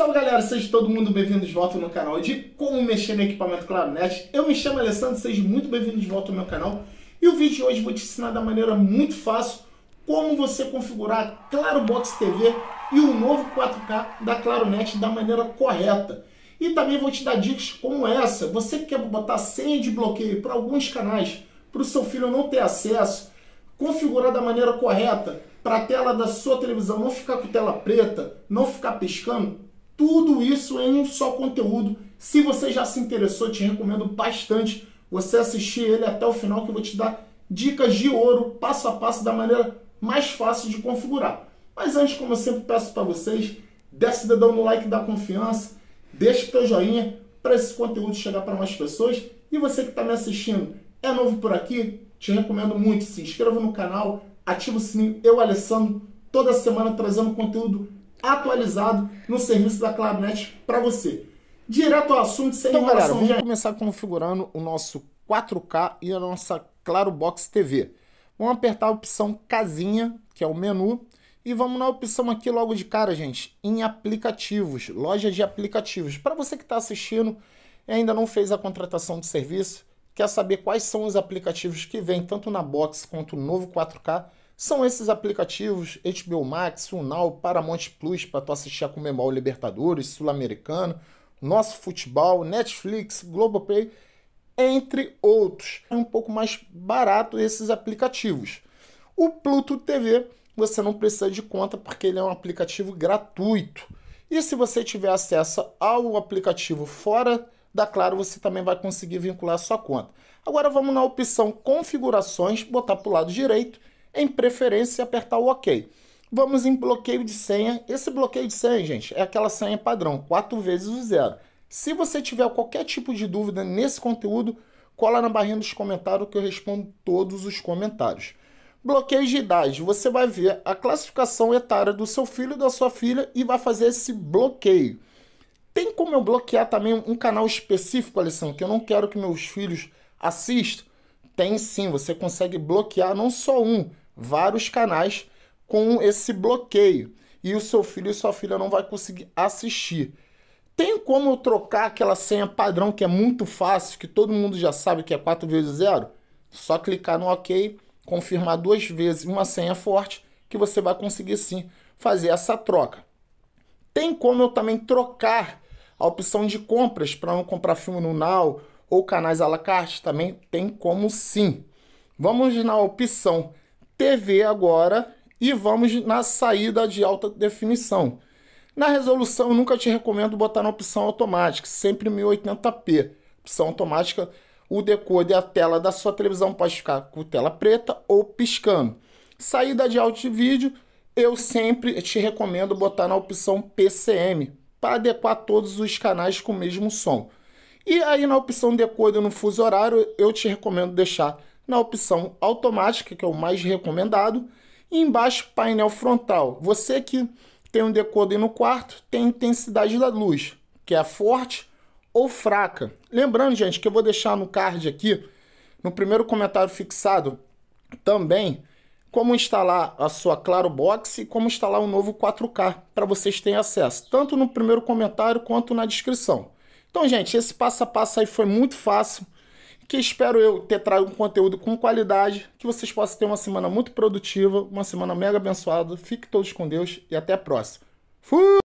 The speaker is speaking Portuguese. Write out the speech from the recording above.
Salve galera, sejam todo mundo bem-vindos de volta no canal de Como Mexer no Equipamento Clarinet. Eu me chamo Alessandro, sejam muito bem-vindos de volta ao meu canal. E o vídeo de hoje vou te ensinar da maneira muito fácil como você configurar a Claro Box TV e o novo 4K da Claronet da maneira correta. E também vou te dar dicas como essa. Você que quer botar senha de bloqueio para alguns canais, para o seu filho não ter acesso, configurar da maneira correta, para a tela da sua televisão não ficar com tela preta, não ficar piscando, tudo isso em um só conteúdo. Se você já se interessou, te recomendo bastante você assistir ele até o final, que eu vou te dar dicas de ouro, passo a passo, da maneira mais fácil de configurar. Mas antes, como eu sempre peço para vocês, desce o dedão no like da confiança, deixa o teu joinha para esse conteúdo chegar para mais pessoas. E você que está me assistindo, é novo por aqui? Te recomendo muito, se inscreva no canal, ativa o sininho. Eu, Alessandro, toda semana trazendo conteúdo atualizado no serviço da Claronet para você. Direto ao assunto, sem então, enrolação. Galera, vamos já... começar configurando o nosso 4K e a nossa Claro Box TV. Vamos apertar a opção casinha, que é o menu, e vamos na opção aqui logo de cara, gente, em aplicativos, loja de aplicativos. Para você que está assistindo e ainda não fez a contratação de serviço, quer saber quais são os aplicativos que vem tanto na box quanto no novo 4K, são esses aplicativos HBO Max, Unal, Paramount Plus para tu assistir a o Libertadores, sul americano, Nosso Futebol, Netflix, Globoplay, entre outros. É um pouco mais barato esses aplicativos. O Pluto TV você não precisa de conta porque ele é um aplicativo gratuito. E se você tiver acesso ao aplicativo fora da Claro, você também vai conseguir vincular sua conta. Agora vamos na opção configurações, botar para o lado direito em preferência apertar o OK. Vamos em bloqueio de senha. Esse bloqueio de senha, gente, é aquela senha padrão, quatro vezes o zero. Se você tiver qualquer tipo de dúvida nesse conteúdo, cola na barrinha dos comentários que eu respondo todos os comentários. Bloqueio de idade, você vai ver a classificação etária do seu filho e da sua filha e vai fazer esse bloqueio. Tem como eu bloquear também um canal específico, Alessandro, que eu não quero que meus filhos assistam? Tem sim, você consegue bloquear não só um, vários canais com esse bloqueio. E o seu filho e sua filha não vai conseguir assistir. Tem como eu trocar aquela senha padrão que é muito fácil, que todo mundo já sabe que é 4 vezes 0? Só clicar no OK, confirmar duas vezes uma senha forte, que você vai conseguir sim fazer essa troca. Tem como eu também trocar a opção de compras para não comprar filme no Now ou canais à la carte também tem como sim. Vamos na opção TV agora e vamos na saída de alta definição. Na resolução, eu nunca te recomendo botar na opção automática, sempre 1080p. Opção automática, o decoder, a tela da sua televisão pode ficar com tela preta ou piscando. Saída de áudio e vídeo, eu sempre te recomendo botar na opção PCM, para adequar todos os canais com o mesmo som. E aí na opção de acordo no fuso horário, eu te recomendo deixar na opção automática, que é o mais recomendado, e embaixo painel frontal. Você que tem um decoder no quarto, tem intensidade da luz, que é forte ou fraca. Lembrando, gente, que eu vou deixar no card aqui, no primeiro comentário fixado, também como instalar a sua Claro Box e como instalar o novo 4K para vocês terem acesso, tanto no primeiro comentário quanto na descrição. Então, gente, esse passo a passo aí foi muito fácil, que espero eu ter trago um conteúdo com qualidade, que vocês possam ter uma semana muito produtiva, uma semana mega abençoada. Fiquem todos com Deus e até a próxima. Fui!